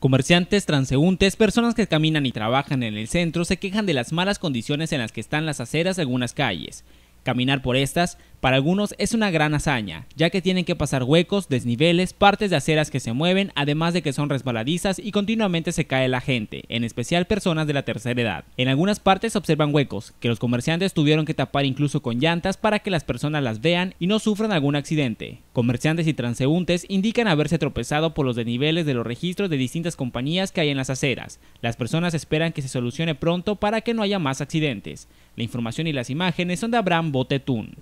Comerciantes, transeúntes, personas que caminan y trabajan en el centro se quejan de las malas condiciones en las que están las aceras de algunas calles. Caminar por estas, para algunos es una gran hazaña, ya que tienen que pasar huecos, desniveles, partes de aceras que se mueven, además de que son resbaladizas y continuamente se cae la gente, en especial personas de la tercera edad. En algunas partes observan huecos, que los comerciantes tuvieron que tapar incluso con llantas para que las personas las vean y no sufran algún accidente. Comerciantes y transeúntes indican haberse tropezado por los desniveles de los registros de distintas compañías que hay en las aceras. Las personas esperan que se solucione pronto para que no haya más accidentes. La información y las imágenes son de Abraham Botetún.